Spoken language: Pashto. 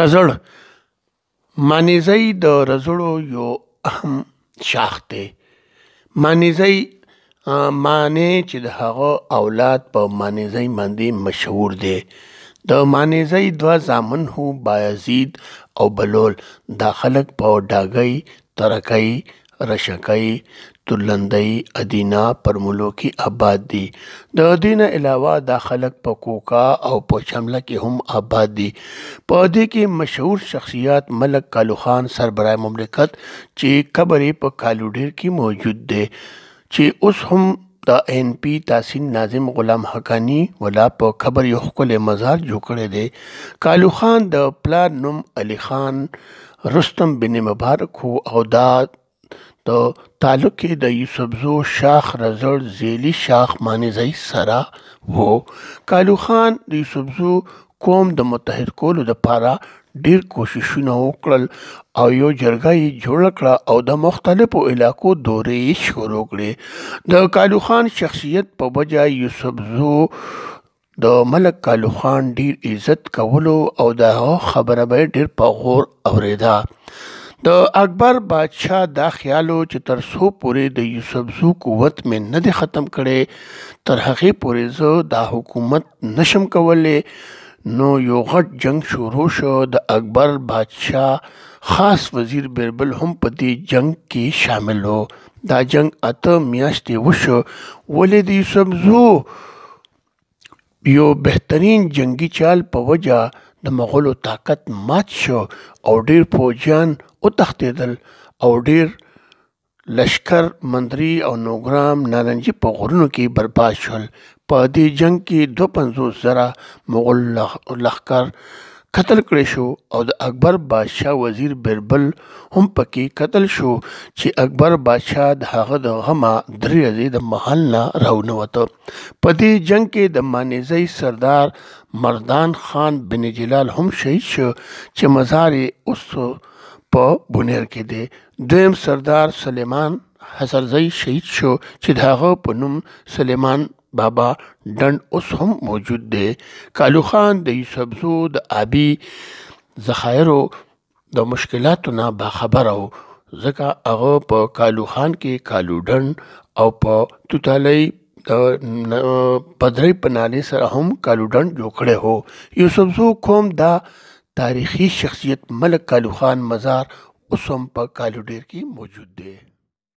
رزړ مانیزی د رزړو یو اهم شاخ دی مانیزی معنی چې د هغه اولاد په مانیزی باندې مشهور دی د مانیزی دوه زامن هو بایزید او بلول دا خلک په ډاګۍ ترکۍ رشکې تورلندۍ ادینه پرملو کې آباد دي د دې نه علاوه دا خلک په کوکا او په شمله کې هم آباد دي په دې کې مشهور شخصیت ملک کالو خان سربرای مملکت چې قبرې په کالوډیر کې موجود دی چې اوس هم د ان پی تحسین ناظم غلام حقانی ولا په خبر یو خپل مزار جوړ کړی دی کالو خان د پلان نوم علي خان رستم بن مبارک هو او دا د تعلق یې د یوسفزو شاخ رزړ ذیلی شاخ مانیزی سره و کالو خان د یوسفزو قوم د متحد کولو لپاره ډیر کوششونه وکړل او یو جرګه یې جوړ کړه او د مختلفو علاقو دورې شروع کړې د کالو خان شخصیت په وجه یوسفزو د ملک کالو خان ډیر عزت کولو او دا خبره به ډیر په غور اوریدا د اکبر بادشاه دا خیالو چې تر سو پورې د یوسف زو قوت مې نه دی ختم کړي تر هغه پورې زه دا حکومت نشم کولې نو یو غټ جنگ شروع شو د اکبر بادشاه خاص وزیر بیربل هم په دې جنگ کې شامل و دا جنگ اته میاشتې وشو ولې د یوسف زو یو بهترین جنگی چال په وجه د مغولو طاقت مات شو او ډیر فوجیان او تښتېدل او ډېر لشکر مندري او نوګرام نارنجي په غرونو کې برباد شول په دې جنگ کې دوه پنځوس زره مغل لښکر قتل کړی شو او د اکبر بادشاه وزیر بیربل هم پکې قتل شو چې اکبر بادشاه د هغه د غمه درې ورځې د محل نه راونوته په دې جنگ کې د مانیزی سردار مردان خان بن جلال هم شهید شو چې مزار یې اوس په بونیر کې دی دویم سردار سلیمان حسرزی شهید شو چې د هغه په نوم سلیمان بابا ډنډ اوس هم موجود دی کالو خان د یوسفزو د آبی ذخایرو د مشکلاتو نه باخبره و ځکه هغه په کالو خان کې کالو ډنډ او په توتالی د پدری پنالی سره هم کالو ډنډ جوړ کړی هو یوسفزو قوم دا تاریخي شخصیت ملک کالو خان مزار اوس هم په کالوډیر کې موجود دی